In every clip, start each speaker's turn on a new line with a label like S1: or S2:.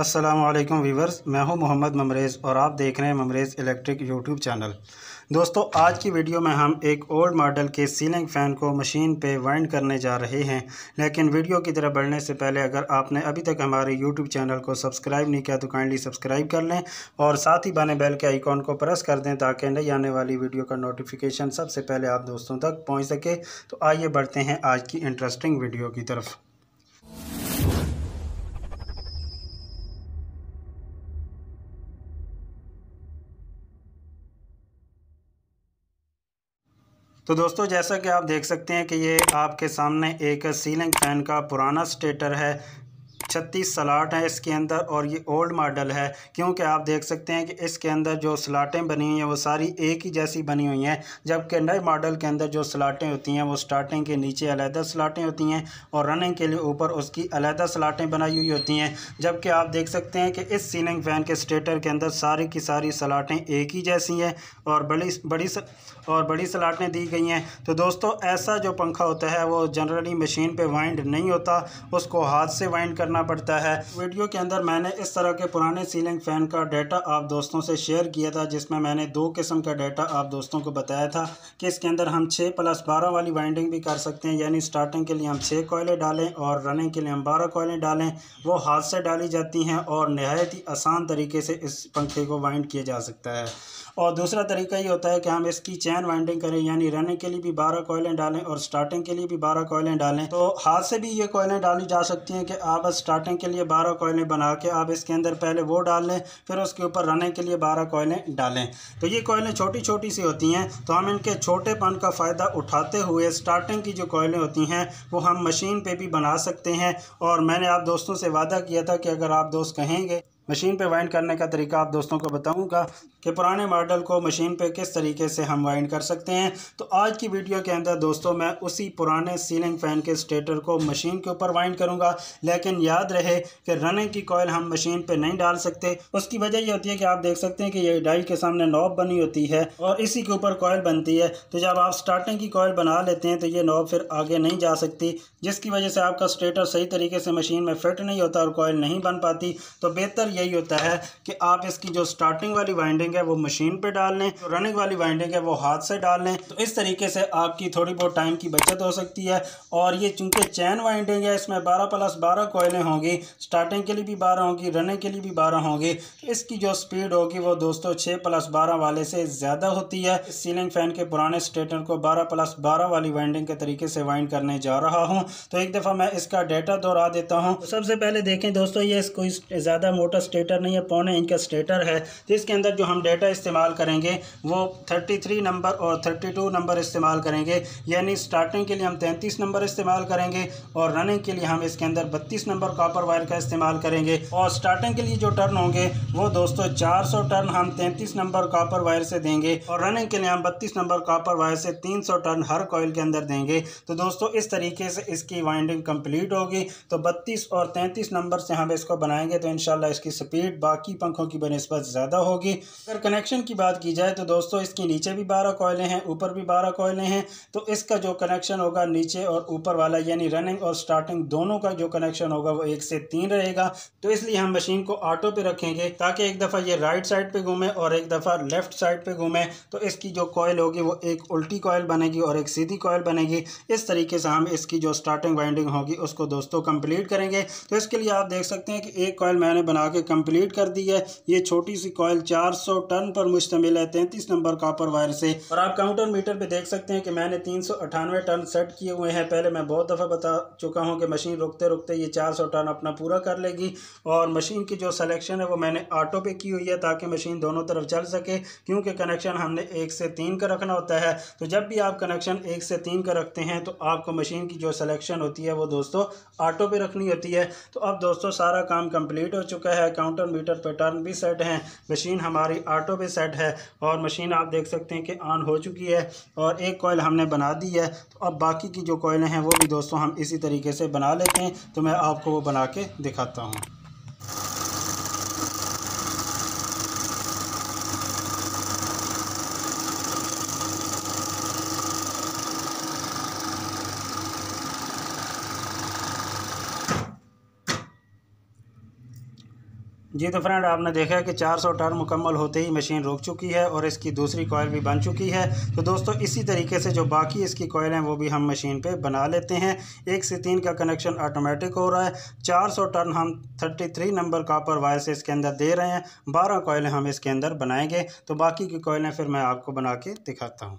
S1: Aslam viewers मैं हूं मोहम्मद ममरेज़ और आप देख रहे हैं ममरेज़ इलेक्ट्रिक यूट्यूब चैनल दोस्तों आज की वीडियो में हम एक ओल्ड मॉडल के सीलिंग फ़ैन को मशीन पे वाइंड करने जा रहे हैं लेकिन वीडियो की तरफ बढ़ने से पहले अगर आपने अभी तक हमारे यूट्यूब चैनल को सब्सक्राइब नहीं किया तो काइंडली सब्सक्राइब कर लें और साथ ही बने बेल के आइकॉन को प्रेस कर दें ताकि नई आने वाली वीडियो का नोटिफिकेशन सबसे पहले आप दोस्तों तक पहुँच सके तो आइए बढ़ते हैं आज की इंटरेस्टिंग वीडियो की तरफ तो दोस्तों जैसा कि आप देख सकते हैं कि ये आपके सामने एक सीलिंग फैन का पुराना स्टेटर है छत्तीस सलाट हैं इसके अंदर और ये ओल्ड मॉडल है क्योंकि आप देख सकते हैं कि इसके अंदर जो स्लाटें बनी हुई हैं वो सारी एक ही जैसी बनी हुई हैं जबकि नए मॉडल के अंदर जो सलाटें होती हैं वो स्टार्टिंग के नीचे अलहदा सलाटें होती हैं और रनिंग के लिए ऊपर उसकी अलहदा सलाटें बनाई हुई होती हैं जबकि आप देख सकते हैं कि इस सीलिंग फ़ैन के स्टेटर के अंदर सारी की सारी सलाटें एक ही जैसी हैं और बड़ी बड़ी और बड़ी सलाटें दी गई हैं तो दोस्तों ऐसा जो पंखा होता है वो जनरली मशीन पर वाइंड नहीं होता उसको हाथ से वाइंड करना करना पड़ता है वीडियो के अंदर मैंने इस तरह के पुराने सीलिंग फ़ैन का डाटा आप दोस्तों से शेयर किया था जिसमें मैंने दो किस्म का डाटा आप दोस्तों को बताया था कि इसके अंदर हम छः प्लस बारह वाली वाइंडिंग भी कर सकते हैं यानी स्टार्टिंग के लिए हम छः कोयलें डालें और रनिंग के लिए हम बारह कोयलें डालें वो हाथ से डाली जाती हैं और नहायत ही आसान तरीके से इस पंखे को वाइंड किया जा सकता है और दूसरा तरीका ये होता है कि हम इसकी चैन वाइंडिंग करें यानी रनिंग के लिए भी बारह कोयलें डालें और स्टार्टिंग के लिए भी बारह कोयलें डालें तो हाथ से भी ये कोयलें डाली जा सकती हैं कि आप बस स्टार्टिंग के लिए बारह कोयलें बना के आप इसके अंदर पहले वो डाल लें फिर उसके ऊपर रनिंग के लिए बारह कोयलें डालें तो ये कोयलें छोटी छोटी सी होती हैं तो हम इनके छोटेपन का फ़ायदा उठाते हुए स्टार्टिंग की जो कोयलें होती हैं वो हम मशीन पर भी बना सकते हैं और मैंने आप दोस्तों से वादा किया था कि अगर आप दोस्त कहेंगे मशीन पे वाइंड करने का तरीका आप दोस्तों को बताऊंगा कि पुराने मॉडल को मशीन पे किस तरीके से हम वाइंड कर सकते हैं तो आज की वीडियो के अंदर दोस्तों मैं उसी पुराने सीलिंग फ़ैन के स्टेटर को मशीन के ऊपर वाइंड करूंगा लेकिन याद रहे कि रनिंग की कॉयल हम मशीन पे नहीं डाल सकते उसकी वजह यह होती है कि आप देख सकते हैं कि ये डाइल के सामने नॉब बनी होती है और इसी के ऊपर कोयल बनती है तो जब आप स्टार्टिंग की कॉयल बना लेते हैं तो ये नॉब फिर आगे नहीं जा सकती जिसकी वजह से आपका स्टेटर सही तरीके से मशीन में फिट नहीं होता और कॉयल नहीं बन पाती तो बेहतर यही होता है कि आप इसकी जो स्टार्टिंग वाली वाइंडिंग है वो मशीन पे डाल लें तो रनिंग वाली वाइंडिंग है वो हाथ से डाल लें तो इस तरीके से आपकी थोड़ी बहुत टाइम की बचत हो सकती है और ये चूँकि चैन वाइंडिंग है इसमें बारह प्लस बारह कोयलें होंगी स्टार्टिंग के लिए भी बारह होंगी रनिंग के लिए भी बारह होंगी तो इसकी जो स्पीड होगी वो दोस्तों छः प्लस बारह वाले से ज़्यादा होती है सीलिंग फ़ैन के पुराने स्टेटर को बारह प्लस बारह वाली वाइंडिंग के तरीके से वाइंड करने जा रहा हूँ तो एक दफ़ा मैं इसका डेटा दोहरा देता हूँ तो सबसे पहले देखें दोस्तों ये कोई ज़्यादा मोटा स्टेटर नहीं है पौने इंच का स्टेटर है तो इसके अंदर जो हम डेटा इस्तेमाल करेंगे वो थर्टी थ्री नंबर और थर्टी टू नंबर इस्तेमाल करेंगे यानी स्टार्टिंग के लिए हम तैंतीस नंबर इस्तेमाल करेंगे और रनिंग के लिए हम इसके अंदर बत्तीस नंबर कॉपर वायर का इस्तेमाल करेंगे और स्टार्टिंग के लिए जो टर्न होंगे वो दोस्तों चार सौ टर्न हम तैंतीस नंबर कॉपर वायर से देंगे और रनिंग के लिए हम बत्तीस नंबर कॉपर वायर से तीन सौ टर्न हर कॉयल के अंदर देंगे तो दोस्तों इस तरीके से इसकी वाइंडिंग कंप्लीट होगी तो बत्तीस और तैंतीस नंबर से हम इसको बनाएंगे तो इनशाला इसकी स्पीड बाकी पंखों की बनस्बत ज़्यादा होगी अगर कनेक्शन की बात की जाए तो दोस्तों इसके नीचे भी बारह कोयले हैं ऊपर भी बारह कोयले हैं तो इसका जो कनेक्शन होगा नीचे और ऊपर वाला यानी रनिंग और स्टार्टिंग दोनों का जो कनेक्शन होगा वो एक से तीन रहेगा तो इसलिए हम मशीन को ऑटो पर रखेंगे ताकि एक दफ़ा ये राइट साइड पर घूमें और एक दफ़ा लेफ्ट साइड पर घूमें तो इसकी जो कोयल होगी वो एक उल्टी कोयल बनेगी और एक सीधी कोयल बनेगी इस तरीके से हम इसकी जो स्टार्टिंग वाइंडिंग होगी उसको दोस्तों कंप्लीट करेंगे तो इसके लिए आप देख सकते हैं कि एक कॉयल मैंने बना के कंप्लीट कर दी है ये छोटी सी कॉयल 400 टन पर मुश्तमिल है 33 नंबर कापर वायर से और आप काउंटर मीटर पे देख सकते हैं कि मैंने तीन टन सेट किए हुए हैं पहले मैं बहुत दफ़ा बता चुका हूँ कि मशीन रुकते रुकते ये 400 टन अपना पूरा कर लेगी और मशीन की जो सलेक्शन है वो मैंने ऑटो पे की हुई है ताकि मशीन दोनों तरफ चल सके क्योंकि कनेक्शन हमने एक से तीन का रखना होता है तो जब भी आप कनेक्शन एक से तीन का रखते हैं तो आपको मशीन की जो सिलेक्शन होती है वो दोस्तों ऑटो पे रखनी होती है तो अब दोस्तों सारा काम कंप्लीट हो चुका है काउंटर मीटर पैटर्न भी सेट है मशीन हमारी ऑटो पे सेट है और मशीन आप देख सकते हैं कि ऑन हो चुकी है और एक कोयल हमने बना दी है तो अब बाकी की जो कोयलें हैं वो भी दोस्तों हम इसी तरीके से बना लेते हैं तो मैं आपको वो बना के दिखाता हूँ जी तो फ्रेंड आपने देखा है कि 400 टर्न मुकम्मल होते ही मशीन रोक चुकी है और इसकी दूसरी कॉयल भी बन चुकी है तो दोस्तों इसी तरीके से जो बाकी इसकी कॉयल हैं वो भी हम मशीन पे बना लेते हैं एक से तीन का कनेक्शन ऑटोमेटिक हो रहा है 400 टर्न हम 33 नंबर कापर वायर से इसके अंदर दे रहे हैं बारह कॉयलें हम इसके अंदर बनाएंगे तो बाकी की कोयलें फिर मैं आपको बना के दिखाता हूँ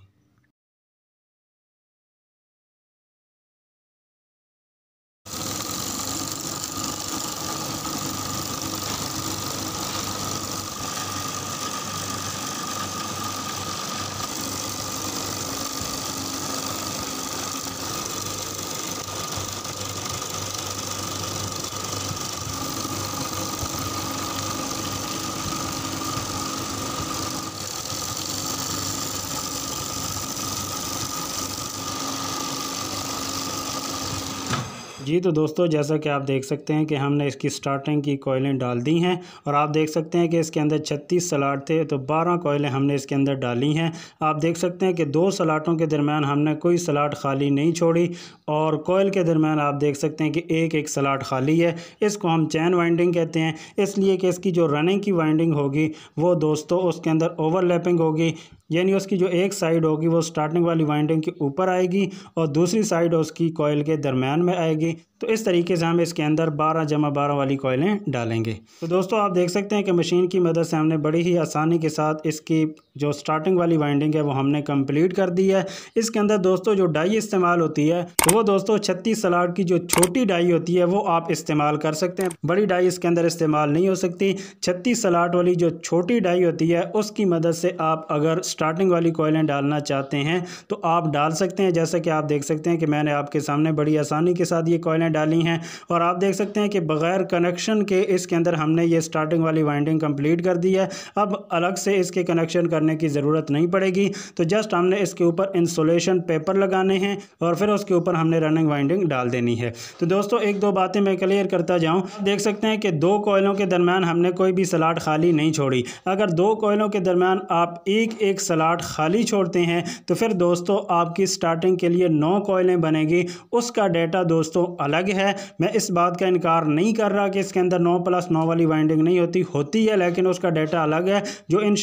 S1: जी तो दोस्तों जैसा कि आप देख सकते हैं कि हमने इसकी स्टार्टिंग की कोयलें डाल दी हैं और आप देख सकते हैं कि इसके अंदर छत्तीस सलाट थे तो बारह कोयलें हमने इसके अंदर डाली हैं आप देख सकते हैं कि दो सलाटों के दरमियान हमने कोई सलाट खाली नहीं छोड़ी और कोयल के दरमियान आप देख सकते हैं कि एक एक सलाट खाली है इसको हम चैन वाइंडिंग कहते हैं इसलिए कि इसकी जो रनिंग की वाइंडिंग होगी वो दोस्तों उसके अंदर ओवरलैपिंग होगी यानी उसकी जो एक साइड होगी वो स्टार्टिंग वाली वाइंडिंग के ऊपर आएगी और दूसरी साइड उसकी कॉयल के दरमियान में आएगी तो इस तरीके से हम इसके अंदर 12 जमा 12 वाली कॉयलें डालेंगे तो दोस्तों आप देख सकते हैं कि मशीन की मदद से हमने बड़ी ही आसानी के साथ इसकी जो स्टार्टिंग वाली वाइंडिंग है वो हमने कम्प्लीट कर दी है इसके अंदर दोस्तों जो डाई इस्तेमाल होती है तो वो दोस्तों छत्तीस सलाड की जो छोटी डाई होती है वो आप इस्तेमाल कर सकते हैं बड़ी डाई इसके अंदर इस्तेमाल नहीं हो सकती छत्तीस सलाट वाली जो छोटी डाई होती है उसकी मदद से आप अगर स्टार्टिंग वाली कोयलें डालना चाहते हैं तो आप डाल सकते हैं जैसा कि आप देख सकते हैं कि मैंने आपके सामने बड़ी आसानी के साथ ये कोयलें डाली हैं और आप देख सकते हैं कि बग़ैर कनेक्शन के इसके अंदर हमने ये स्टार्टिंग वाली वाइंडिंग कंप्लीट कर दी है अब अलग से इसके कनेक्शन करने की ज़रूरत नहीं पड़ेगी तो जस्ट हमने इसके ऊपर इंसोलेशन पेपर लगाने हैं और फिर उसके ऊपर हमने रनिंग वाइंडिंग डाल देनी है तो दोस्तों एक दो बातें मैं क्लियर करता जाऊँ देख सकते हैं कि दो कोयलों के दरमियान हमने कोई भी सलाट खाली नहीं छोड़ी अगर दो कोयलों के दरमियान आप एक एक सलाड खाली छोड़ते हैं तो फिर दोस्तों आपकी स्टार्टिंग के लिए नौ कोयलें बनेगी उसका डेटा दोस्तों अलग है मैं इस बात का इनकार नहीं कर रहा कि इसके अंदर नौ प्लस नौ वाली वाइंडिंग नहीं होती होती है लेकिन उसका डेटा अलग है जो इन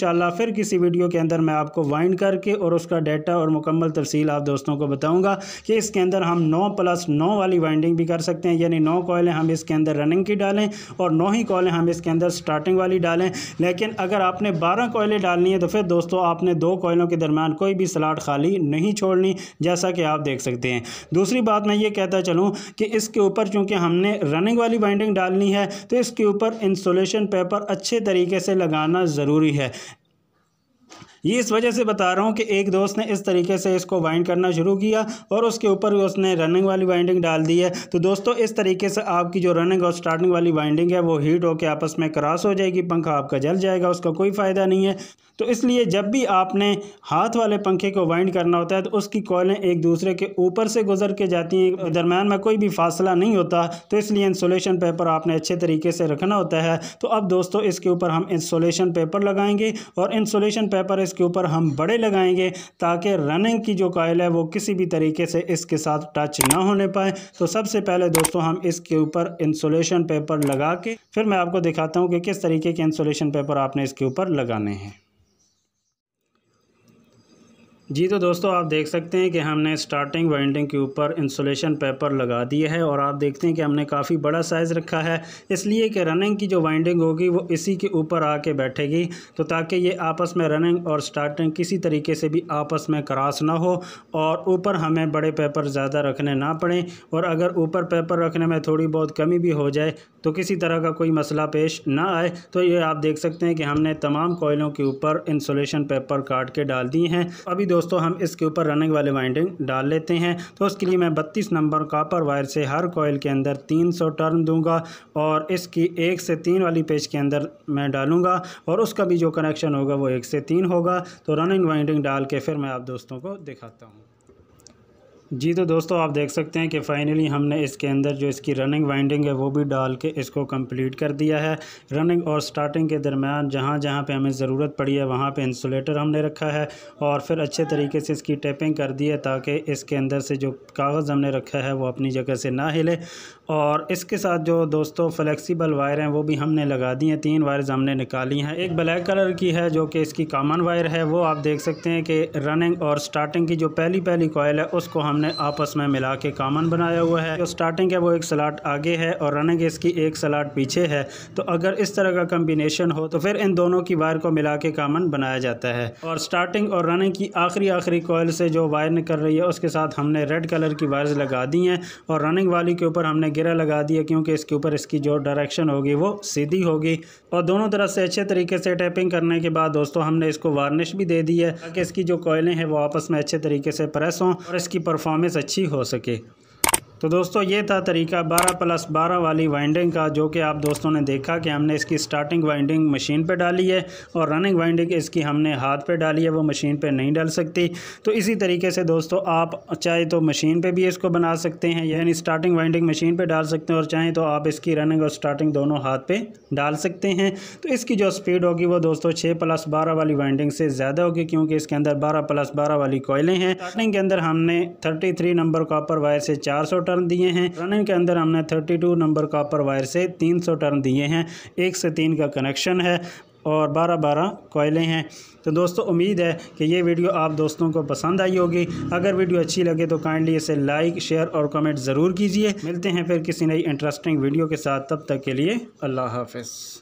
S1: फिर किसी वीडियो के अंदर मैं आपको वाइंड करके और उसका डेटा और मुकम्मल तफसील आप दोस्तों को बताऊँगा कि इसके अंदर हम नौ प्लस नौ वाली वाइंडिंग भी कर सकते हैं यानी नौ कोयलें हम इसके अंदर रनिंग की डालें और नौ ही कोयलें हम इसके अंदर स्टार्टिंग वाली डालें लेकिन अगर आपने बारह कोयले डालनी है तो फिर दोस्तों आपने आपने दो कोयलों के दरमियान कोई भी स्लाट खाली नहीं छोड़नी जैसा कि आप देख सकते हैं दूसरी बात मैं ये कहता चलूँ कि इसके ऊपर चूँकि हमने रनिंग वाली बाइंडिंग डालनी है तो इसके ऊपर इंसोलेशन पेपर अच्छे तरीके से लगाना ज़रूरी है ये इस वजह से बता रहा हूँ कि एक दोस्त ने इस तरीके से इसको वाइंड करना शुरू किया और उसके ऊपर भी उसने रनिंग वाली वाइंडिंग डाल दी है तो दोस्तों इस तरीके से आपकी जो रनिंग और स्टार्टिंग वाली वाइंडिंग है वो हीट होकर आपस में क्रॉस हो जाएगी पंखा आपका जल जाएगा उसका कोई फ़ायदा नहीं है तो इसलिए जब भी आपने हाथ वाले पंखे को वाइंड करना होता है तो उसकी कॉलें एक दूसरे के ऊपर से गुजर के जाती हैं दरम्यान में कोई भी फासला नहीं होता तो इसलिए इंसोलेशन पेपर आपने अच्छे तरीके से रखना होता है तो अब दोस्तों इसके ऊपर हम इंसोलेशन पेपर लगाएंगे और इंसोलेशन पेपर इस इसके के ऊपर हम बड़े लगाएंगे ताकि रनिंग की जो कॉयल है वो किसी भी तरीके से इसके साथ टच ना होने पाए तो सबसे पहले दोस्तों हम इसके ऊपर इंसुलेशन पेपर लगा के फिर मैं आपको दिखाता हूँ कि किस तरीके के इंसुलेशन पेपर आपने इसके ऊपर लगाने हैं जी तो दोस्तों आप देख सकते हैं कि हमने स्टार्टिंग वाइंडिंग के ऊपर इंसुलेशन पेपर लगा दिए है और आप देखते हैं कि हमने काफ़ी बड़ा साइज़ रखा है इसलिए कि रनिंग की जो वाइंडिंग होगी वो इसी के ऊपर आके बैठेगी तो ताकि ये आपस में रनिंग और स्टार्टिंग किसी तरीके से भी आपस में क्रास ना हो और ऊपर हमें बड़े पेपर ज़्यादा रखने ना पड़े और अगर ऊपर पेपर रखने में थोड़ी बहुत कमी भी हो जाए तो किसी तरह का कोई मसला पेश ना आए तो ये आप देख सकते हैं कि हमने तमाम कोयलों के ऊपर इंसुलेशन पेपर काट के डाल दिए हैं अभी दोस्तों दोस्तों हम इसके ऊपर रनिंग वाले वाइंडिंग डाल लेते हैं तो उसके लिए मैं बत्तीस नंबर कापर वायर से हर कोयल के अंदर तीन सौ टर्न दूंगा और इसकी एक से तीन वाली पेज के अंदर मैं डालूँगा और उसका भी जो कनेक्शन होगा वो एक से तीन होगा तो रनिंग वाइंडिंग डाल के फिर मैं आप दोस्तों को दिखाता हूँ जी तो दोस्तों आप देख सकते हैं कि फ़ाइनली हमने इसके अंदर जो इसकी रनिंग वाइंडिंग है वो भी डाल के इसको कंप्लीट कर दिया है रनिंग और स्टार्टिंग के दरमियान जहाँ जहाँ पे हमें ज़रूरत पड़ी है वहाँ पे इंसुलेटर हमने रखा है और फिर अच्छे तरीके से इसकी टेपिंग कर दी है ताकि इसके अंदर से जो कागज़ हमने रखा है वो अपनी जगह से ना हिले और इसके साथ जो दोस्तों फ्लैक्सीबल वायर हैं वो भी हमने लगा दी हैं तीन वायर्स हमने निकाली हैं एक ब्लैक कलर की है जो कि इसकी कामन वायर है वो आप देख सकते हैं कि रनिंग और स्टार्टिंग की जो पहली पहली कॉयल है उसको हमने हमने आपस में मिला के कामन बनाया हुआ है जो स्टार्टिंग है वो एक सलाट आगे है और रनिंग इसकी एक सलाट पीछे है तो अगर इस तरह का कम्बिनेशन हो तो फिर इन दोनों की वायर को मिला के कामन बनाया जाता है और स्टार्टिंग और रनिंग की आखिरी आखिरी कॉयल से जो वायर निकल रही है उसके साथ हमने रेड कलर की वायर्स लगा दी हैं और रनिंग वाली के ऊपर हमने गिरा लगा दिया क्योंकि इसके ऊपर इसकी जो डायरेक्शन होगी वो सीधी होगी और दोनों तरफ से अच्छे तरीके से टैपिंग करने के बाद दोस्तों हमने इसको वार्निश भी दे दी है ताकि इसकी जो कॉयलें हैं वो आपस में अच्छे तरीके से प्रेस हों और इसकी परफॉर्म परफॉर्मेंस अच्छी हो सके तो दोस्तों ये था तरीका 12 प्लस 12 वाली वाइंडिंग का जो कि आप दोस्तों ने देखा कि हमने इसकी स्टार्टिंग वाइंडिंग मशीन पे डाली है और रनिंग वाइंडिंग इसकी हमने हाथ पे डाली है वो मशीन पे नहीं डाल सकती तो इसी तरीके से दोस्तों आप चाहे तो मशीन पे भी इसको बना सकते हैं यानी स्टार्टिंग वाइंडिंग मशीन पर डाल सकते हैं और चाहें तो आप इसकी रनिंग और स्टार्टिंग दोनों हाथ पर डाल सकते हैं तो इसकी जो स्पीड होगी वो दोस्तों छः प्लस बारह वाली वाइंडिंग से ज़्यादा होगी क्योंकि इसके अंदर बारह प्लस बारह वाली कोयलें हैं स्टार्टिंग के अंदर हमने thirty three number copper wire से चार सौ टर्न दिए हैं रनिंग के अंदर हमने 32 नंबर कॉपर वायर से 300 टर्न दिए हैं एक से तीन का कनेक्शन है और बारह बारह कोयले हैं तो दोस्तों उम्मीद है कि ये वीडियो आप दोस्तों को पसंद आई होगी अगर वीडियो अच्छी लगे तो काइंडली इसे लाइक शेयर और कमेंट ज़रूर कीजिए मिलते हैं फिर किसी नई इंटरेस्टिंग वीडियो के साथ तब तक के लिए अल्लाह हाफिज़